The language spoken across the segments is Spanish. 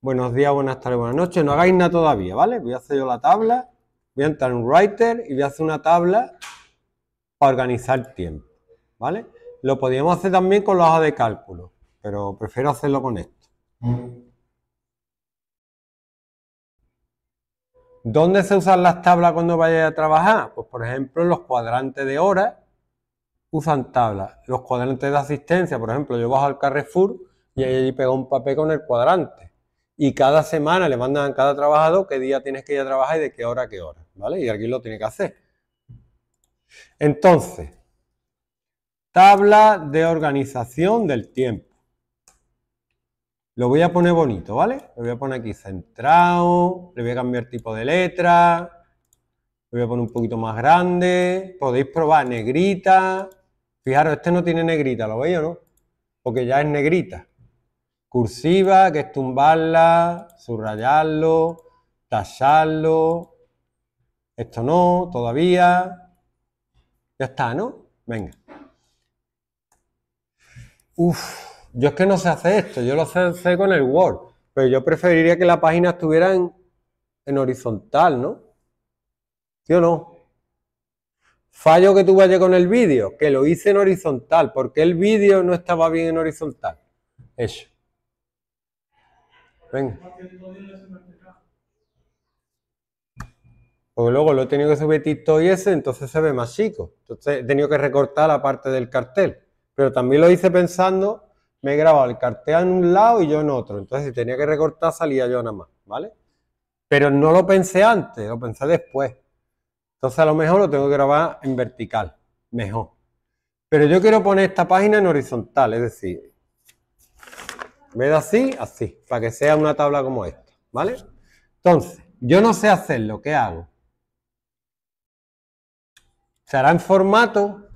Buenos días, buenas tardes, buenas noches. No hagáis nada todavía, ¿vale? Voy a hacer yo la tabla. Voy a entrar en Writer y voy a hacer una tabla para organizar tiempo, ¿vale? Lo podríamos hacer también con la hoja de cálculo, pero prefiero hacerlo con esto. ¿Dónde se usan las tablas cuando vayáis a trabajar? Pues por ejemplo, los cuadrantes de horas usan tablas. Los cuadrantes de asistencia, por ejemplo, yo bajo al Carrefour y ahí pego un papel con el cuadrante y cada semana le mandan a cada trabajador qué día tienes que ir a trabajar y de qué hora a qué hora, ¿vale? Y aquí lo tiene que hacer. Entonces, tabla de organización del tiempo. Lo voy a poner bonito, ¿vale? Lo voy a poner aquí centrado, le voy a cambiar tipo de letra, lo voy a poner un poquito más grande, podéis probar negrita. Fijaros, este no tiene negrita, ¿lo veis o no? Porque ya es negrita. Cursiva, que es tumbarla, subrayarlo, tacharlo. Esto no, todavía. Ya está, ¿no? Venga. Uf, yo es que no sé hacer esto, yo lo sé, con el Word, pero yo preferiría que la página estuviera en, horizontal, ¿no? ¿Sí o no? Fallo que tú vayas con el vídeo, que lo hice en horizontal, porque el vídeo no estaba bien en horizontal. Eso. Venga. Porque luego lo he tenido que subir TikTok y ese, entonces se ve más chico. Entonces he tenido que recortar la parte del cartel. Pero también lo hice pensando, me he grabado el cartel en un lado y yo en otro. Entonces si tenía que recortar salía yo nada más, ¿vale? Pero no lo pensé antes, lo pensé después. Entonces a lo mejor lo tengo que grabar en vertical, mejor. Pero yo quiero poner esta página en horizontal, es decir, me da así, así, para que sea una tabla como esta, ¿vale? Entonces, yo no sé hacerlo, ¿qué hago? Se hará en formato,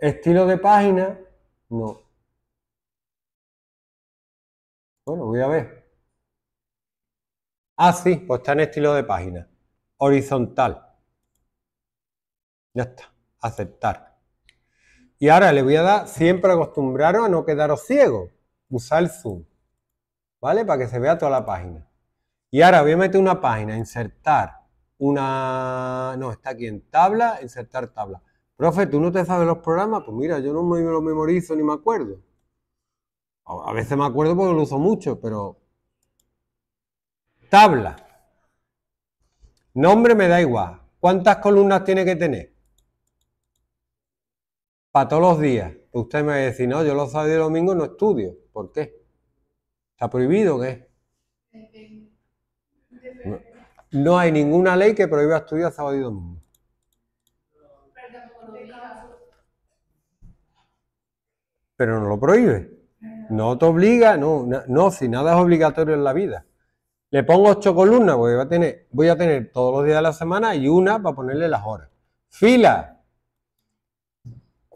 estilo de página, no. Bueno, voy a ver. Ah, sí, pues está en estilo de página. Horizontal. Ya está. Aceptar. Y ahora le voy a dar, siempre acostumbraros a no quedaros ciegos. Usar zoom, ¿vale? Para que se vea toda la página. Y ahora voy a meter una página, insertar una... No, está aquí en tabla, insertar tabla. Profe, ¿tú no te sabes los programas? Pues mira, yo no me los memorizo ni me acuerdo. A veces me acuerdo porque lo uso mucho, pero... Tabla. Nombre me da igual. ¿Cuántas columnas tiene que tener? para todos los días. Usted me va a decir, no, yo los sábados y domingos no estudio. ¿Por qué? ¿Está prohibido o qué? No, hay ninguna ley que prohíba estudiar sábado y domingo. Pero no lo prohíbe. No te obliga, no, no, si nada es obligatorio en la vida. Le pongo ocho columnas, voy a tener, voy a tener todos los días de la semana y una para ponerle las horas. Fila,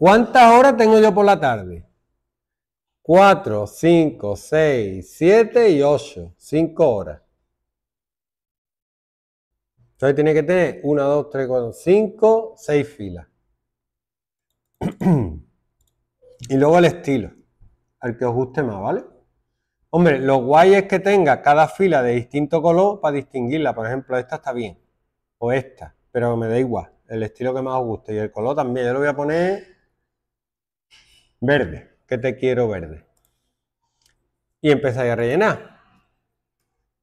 ¿Cuántas horas tengo yo por la tarde? 4, 5, 6, 7 y 8. 5 horas. Entonces tiene que tener 1, 2, 3, 4, 5, 6 filas. y luego el estilo, al que os guste más, ¿vale? Hombre, lo guay es que tenga cada fila de distinto color para distinguirla. Por ejemplo, esta está bien. O esta. Pero me da igual. El estilo que más os guste. Y el color también. Yo lo voy a poner verde, que te quiero verde. Y empezáis a rellenar.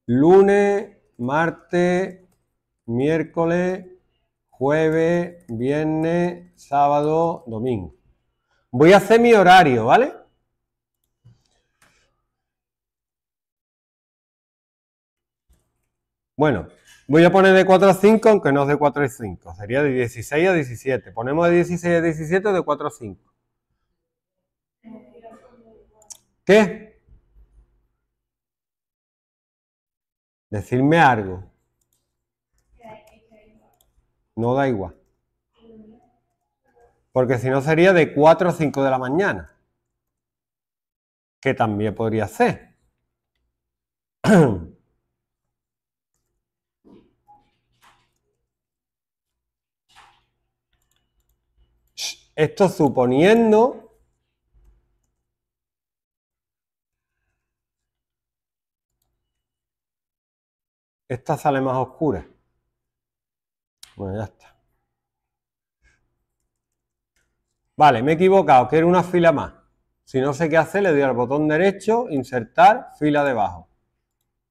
Lunes, martes, miércoles, jueves, viernes, sábado, domingo. Voy a hacer mi horario, ¿vale? Bueno, voy a poner de 4 a 5, aunque no es de 4 a 5, sería de 16 a 17. Ponemos de 16 a 17 o de 4 a 5. ¿Qué? Decirme algo. No da igual. Porque si no sería de 4 a 5 de la mañana. Que también podría ser. Esto suponiendo Esta sale más oscura. Bueno, ya está. Vale, me he equivocado, quiero una fila más. Si no sé qué hacer, le doy al botón derecho, insertar, fila debajo.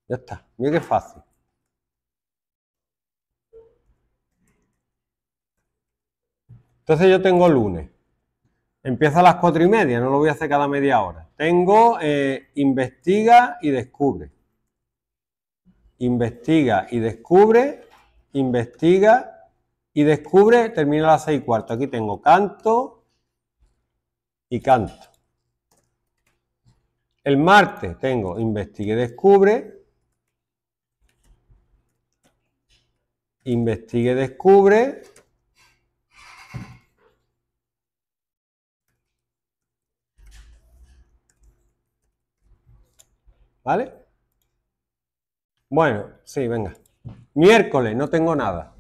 Ya está, mira qué fácil. Entonces yo tengo lunes. Empieza a las cuatro y media, no lo voy a hacer cada media hora. Tengo eh, investiga y descubre investiga y descubre, investiga y descubre, termina a las seis y cuarto. Aquí tengo canto y canto. El martes tengo investigue, descubre, investigue, descubre, ¿vale? Bueno, sí, venga. Miércoles, no tengo nada.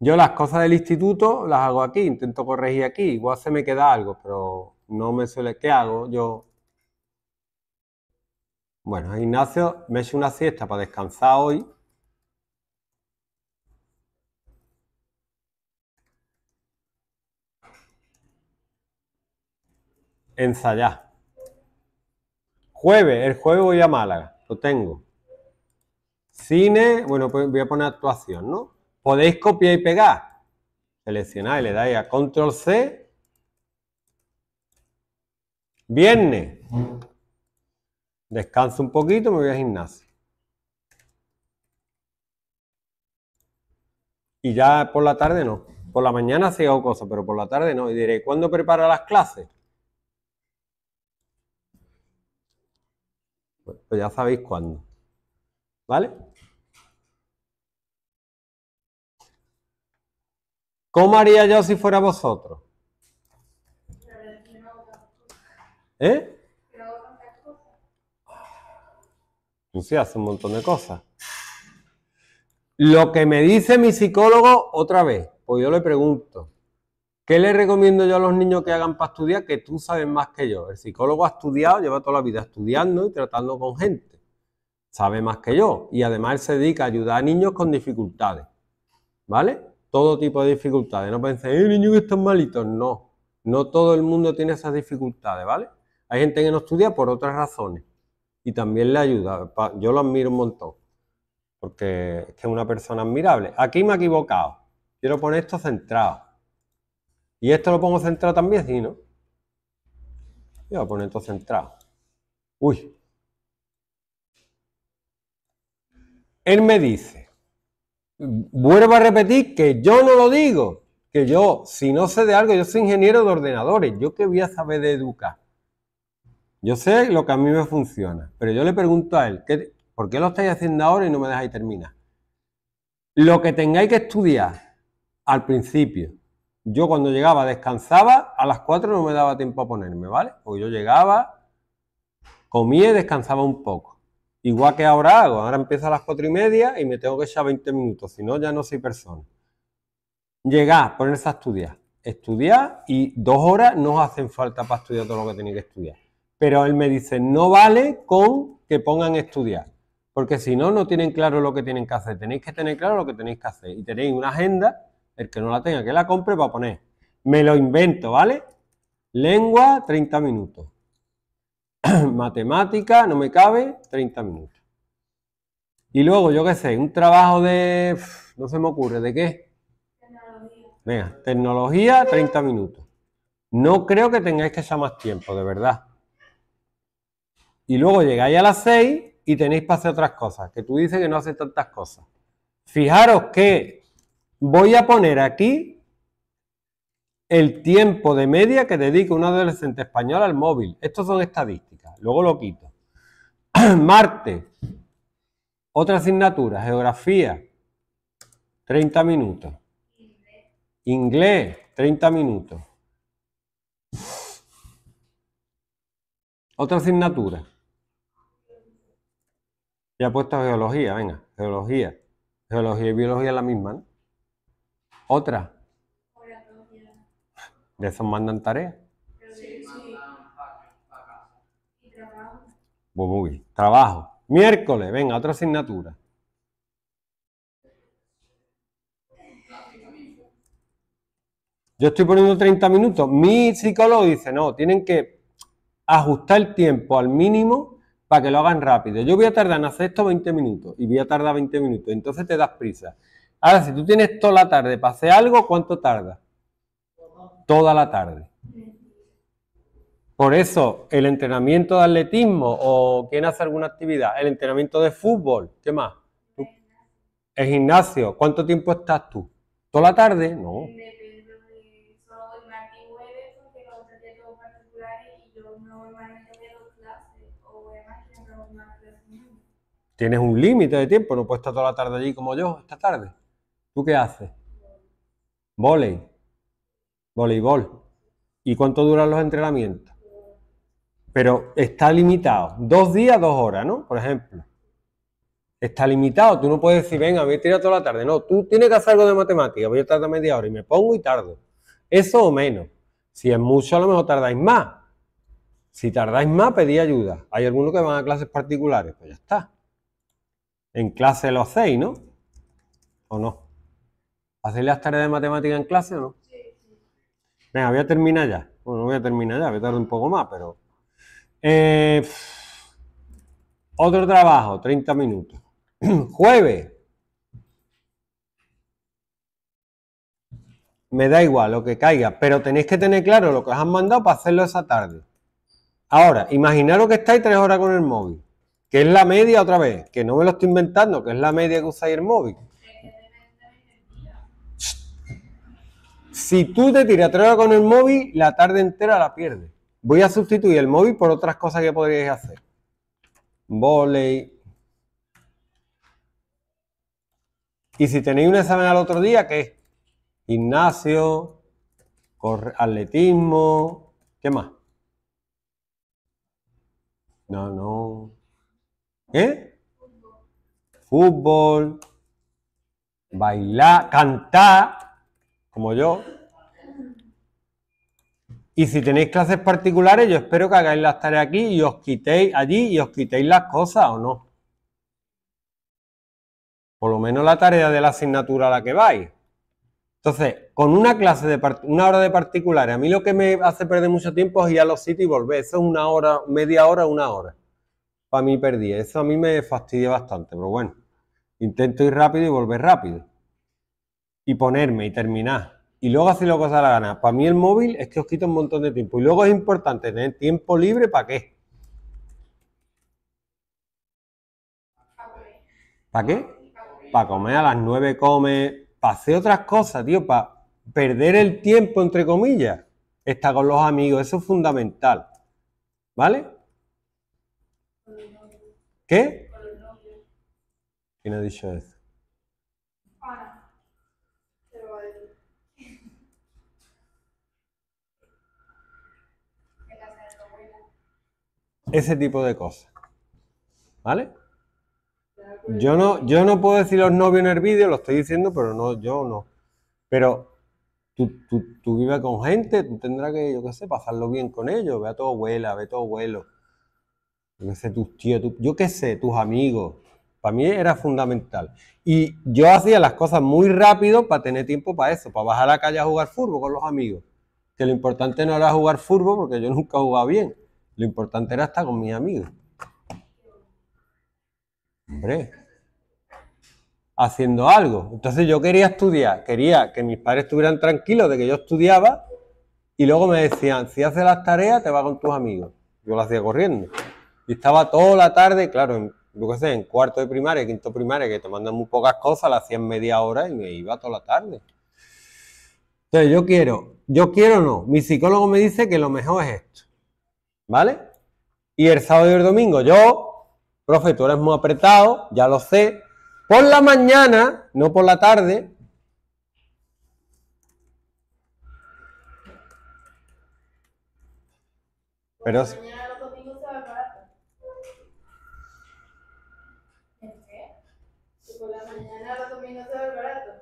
Yo las cosas del instituto las hago aquí, intento corregir aquí. Igual se me queda algo, pero no me suele. ¿Qué hago? Yo. Bueno, Ignacio, me he una siesta para descansar hoy. Ensayar. Jueves, el jueves voy a Málaga lo tengo. Cine, bueno, pues voy a poner actuación, ¿no? Podéis copiar y pegar. Seleccionáis, le dais a control C. Viernes. Descanso un poquito, me voy a gimnasio. Y ya por la tarde no. Por la mañana sí hago cosas, pero por la tarde no. Y diré, ¿cuándo prepara las clases? pues ya sabéis cuándo. ¿Vale? ¿Cómo haría yo si fuera vosotros? ¿Eh? Pues sí, hace un montón de cosas. Lo que me dice mi psicólogo otra vez, pues yo le pregunto, ¿Qué le recomiendo yo a los niños que hagan para estudiar? Que tú sabes más que yo. El psicólogo ha estudiado, lleva toda la vida estudiando y tratando con gente. Sabe más que yo. Y además se dedica a ayudar a niños con dificultades. ¿Vale? Todo tipo de dificultades. No penséis, eh, niños que están malitos. No. No todo el mundo tiene esas dificultades, ¿vale? Hay gente que no estudia por otras razones. Y también le ayuda. Yo lo admiro un montón. Porque es que es una persona admirable. Aquí me he equivocado. Quiero poner esto centrado ¿Y esto lo pongo centrado también? Sí, ¿no? Yo voy a poner todo centrado. Uy. Él me dice, vuelvo a repetir que yo no lo digo, que yo, si no sé de algo, yo soy ingeniero de ordenadores, yo que voy a saber de educar. Yo sé lo que a mí me funciona, pero yo le pregunto a él, ¿por qué lo estáis haciendo ahora y no me dejáis terminar? Lo que tengáis que estudiar al principio, yo cuando llegaba descansaba, a las 4 no me daba tiempo a ponerme, ¿vale? O yo llegaba, comía y descansaba un poco. Igual que ahora hago, ahora empiezo a las 4 y media y me tengo que echar 20 minutos, si no ya no soy persona. Llegar, ponerse a estudiar. Estudiar y dos horas no hacen falta para estudiar todo lo que tenéis que estudiar. Pero él me dice, no vale con que pongan a estudiar porque si no, no tienen claro lo que tienen que hacer. Tenéis que tener claro lo que tenéis que hacer y tenéis una agenda el que no la tenga, que la compre para poner. Me lo invento, ¿vale? Lengua, 30 minutos. Matemática, no me cabe, 30 minutos. Y luego, yo qué sé, un trabajo de... No se me ocurre, ¿de qué? Tecnología. Venga, tecnología, 30 minutos. No creo que tengáis que echar más tiempo, de verdad. Y luego llegáis a las 6 y tenéis para hacer otras cosas, que tú dices que no haces tantas cosas. Fijaros que voy a poner aquí el tiempo de media que dedica un adolescente español al móvil. Estos son estadísticas, luego lo quito. Marte. otra asignatura, geografía, 30 minutos. Inglés, 30 minutos. Otra asignatura. Ya he puesto geología, venga, geología. Geología y biología es la misma, ¿no? Otra. ¿De esos mandan tareas? Sí, sí. y Trabajo. Miércoles, venga, otra asignatura. Yo estoy poniendo 30 minutos. Mi psicólogo dice, no, tienen que ajustar el tiempo al mínimo para que lo hagan rápido. Yo voy a tardar en hacer esto 20 minutos y voy a tardar 20 minutos. Entonces te das prisa. Ahora, si tú tienes toda la tarde para algo, ¿cuánto tarda? Toda la tarde. Por eso, el entrenamiento de atletismo o quién hace alguna actividad, el entrenamiento de fútbol, ¿qué más? El gimnasio, ¿cuánto tiempo estás tú? ¿Toda la tarde? No. Tienes un límite de tiempo, no puedes estar toda la tarde allí como yo esta tarde. ¿Tú qué haces? Voley. Voleibol. ¿Y cuánto duran los entrenamientos? Pero está limitado. Dos días, dos horas, ¿no? Por ejemplo. Está limitado. Tú no puedes decir, venga, voy a tirar toda la tarde. No, tú tienes que hacer algo de matemática. Voy a tardar media hora y me pongo y tardo. Eso o menos. Si es mucho, a lo mejor tardáis más. Si tardáis más, pedí ayuda. Hay algunos que van a clases particulares, pues ya está. En clase lo hacéis, ¿no? ¿O no? ¿Hacéis las tareas de matemática en clase o no? Sí. Venga, voy a terminar ya. Bueno, voy a terminar ya, voy a tardar un poco más, pero... Eh, otro trabajo, 30 minutos. Jueves. Me da igual lo que caiga, pero tenéis que tener claro lo que os han mandado para hacerlo esa tarde. Ahora, imaginaros que estáis tres horas con el móvil, que es la media otra vez, que no me lo estoy inventando, que es la media que usáis el móvil. Si tú te tiras atrás con el móvil, la tarde entera la pierdes. Voy a sustituir el móvil por otras cosas que podríais hacer. Voley. Y si tenéis un examen al otro día, ¿qué? Gimnasio, atletismo, ¿qué más? No, no. ¿Eh? Fútbol, bailar, cantar como yo. Y si tenéis clases particulares, yo espero que hagáis las tareas aquí y os quitéis allí y os quitéis las cosas o no. Por lo menos la tarea de la asignatura a la que vais. Entonces, con una clase de una hora de particulares, a mí lo que me hace perder mucho tiempo es ir a los sitios y volver. Eso es una hora, media hora, una hora. Para mí perdí. Eso a mí me fastidia bastante, pero bueno. Intento ir rápido y volver rápido y ponerme y terminar y luego hacer lo que os la gana. Para mí el móvil es que os quita un montón de tiempo y luego es importante tener tiempo libre para qué. ¿Para qué? Para comer a las 9 come, para hacer otras cosas, tío, para perder el tiempo entre comillas. Está con los amigos, eso es fundamental. ¿Vale? ¿Qué? ¿Quién ha dicho eso? Ese tipo de cosas. ¿Vale? Yo no, yo no puedo decir los novios en el vídeo, lo estoy diciendo, pero no, yo no. Pero tú, vives con gente, tú tendrás que, yo qué sé, pasarlo bien con ellos. Ve a tu abuela, ve a tu abuelo. Yo qué sé, tus tíos, yo qué sé, tus amigos. Para mí era fundamental. Y yo hacía las cosas muy rápido para tener tiempo para eso, para bajar a la calle a jugar fútbol con los amigos. Que lo importante no era jugar fútbol porque yo nunca jugaba bien. Lo importante era estar con mis amigos. Hombre, haciendo algo. Entonces yo quería estudiar, quería que mis padres estuvieran tranquilos de que yo estudiaba y luego me decían, si haces las tareas te vas con tus amigos. Yo las hacía corriendo. Y estaba toda la tarde, claro, en, en cuarto de primaria, quinto primaria, que te mandan muy pocas cosas, las hacía en media hora y me iba toda la tarde. Entonces yo quiero, yo quiero no. Mi psicólogo me dice que lo mejor es esto. ¿vale? Y el sábado y el domingo yo, profe, tú eres muy apretado, ya lo sé, por la mañana, no por la tarde, Pero...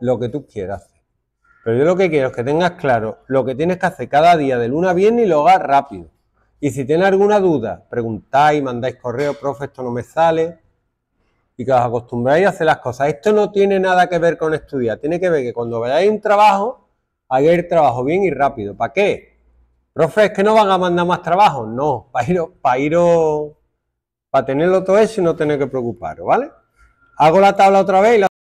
Lo que tú quieras. Pero yo lo que quiero es que tengas claro lo que tienes que hacer cada día de luna bien y lo hagas rápido. Y si tiene alguna duda, preguntáis, mandáis correo, profe, esto no me sale. Y que os acostumbráis a hacer las cosas. Esto no tiene nada que ver con estudiar. Tiene que ver que cuando veáis un trabajo, hagáis ir trabajo bien y rápido. ¿Para qué? Profe, es que no van a mandar más trabajo. No, para ir, para tenerlo todo eso y no tener que preocuparos, ¿vale? Hago la tabla otra vez y la